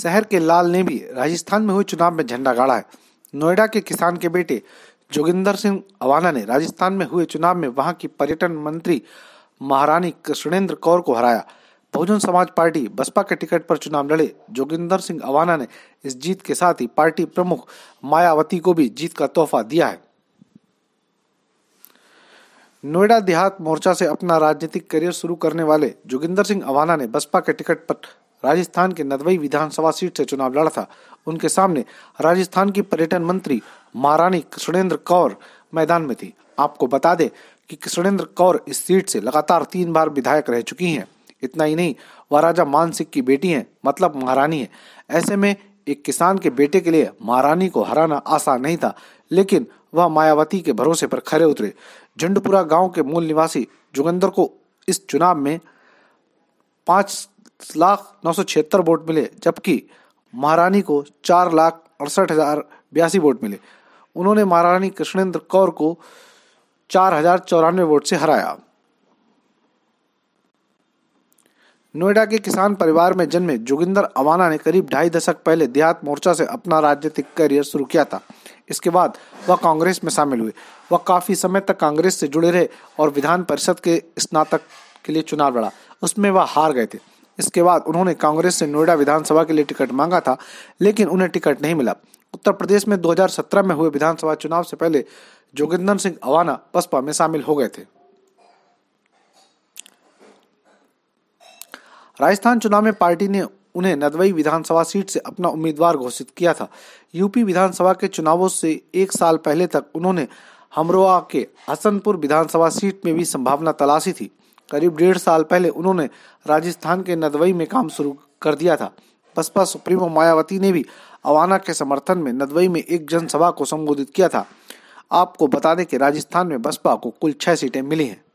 शहर के लाल ने भी राजस्थान में हुए चुनाव में झंडा गाड़ा है नोएडा के किसान के बेटे जोगिंदर सिंह अवाना ने राजस्थान में हुए चुनाव में वहां की पर्यटन मंत्री महारानी कृष्णेंद्र कौर को हराया बहुजन समाज पार्टी बसपा के टिकट पर चुनाव लड़े जोगिंदर सिंह अवाना ने इस जीत के साथ ही पार्टी प्रमुख मायावती को भी जीत का तोहफा दिया है नोएडा देहात मोर्चा से अपना राजनीतिक करियर शुरू करने वाले जोगिंदर सिंह अवाना ने बसपा के टिकट पर राजस्थान के नदवई विधानसभा सीट से चुनाव लड़ा था उनके सामने राजस्थान की पर्यटन मंत्री महारानी कृष्णेंद्र कौर मैदान में थी आपको बता दे कि कृष्णेंद्र कौर इस सीट से लगातार तीन बार विधायक रह चुकी हैं इतना ही नहीं वह राजा मानसिक की बेटी हैं मतलब महारानी है ऐसे में एक किसान के बेटे के लिए महारानी को हराना आसान नहीं था लेकिन वह मायावती के भरोसे पर खड़े उतरे झंडपुरा गांव के मूल निवासी जुगंदर को इस चुनाव में पांच लाख नौ सौ छिहत्तर वोट मिले जबकि महारानी को चार लाख अड़सठ हजार बयासी वोट मिले उन्होंने महारानी कृष्णेंद्र कौर को चार हजार चौरानवे वोट से हराया नोएडा के किसान परिवार में जन्मे जोगिंदर अवाना ने करीब ढाई दशक पहले देहात मोर्चा से अपना राजनीतिक करियर शुरू किया था इसके बाद वह कांग्रेस में शामिल हुए वह काफी समय तक कांग्रेस से जुड़े रहे और विधान परिषद के स्नातक के लिए चुनाव लड़ा उसमें वह हार गए थे इसके बाद उन्होंने कांग्रेस से नोएडा विधानसभा के लिए टिकट मांगा था लेकिन उन्हें टिकट नहीं मिला उत्तर प्रदेश में 2017 में हुए विधानसभा चुनाव से पहले जोगिंदर सिंह अवाना बसपा में शामिल हो गए थे राजस्थान चुनाव में पार्टी ने उन्हें नदवई विधानसभा सीट से अपना उम्मीदवार घोषित किया था यूपी विधानसभा के चुनावों से एक साल पहले तक उन्होंने हमरोआ के हसनपुर विधानसभा सीट में भी संभावना तलाशी थी करीब डेढ़ साल पहले उन्होंने राजस्थान के नदवई में काम शुरू कर दिया था बसपा सुप्रीमो मायावती ने भी अवाना के समर्थन में नदवई में एक जनसभा को संबोधित किया था आपको बता दें कि राजस्थान में बसपा को कुल छह सीटें मिली हैं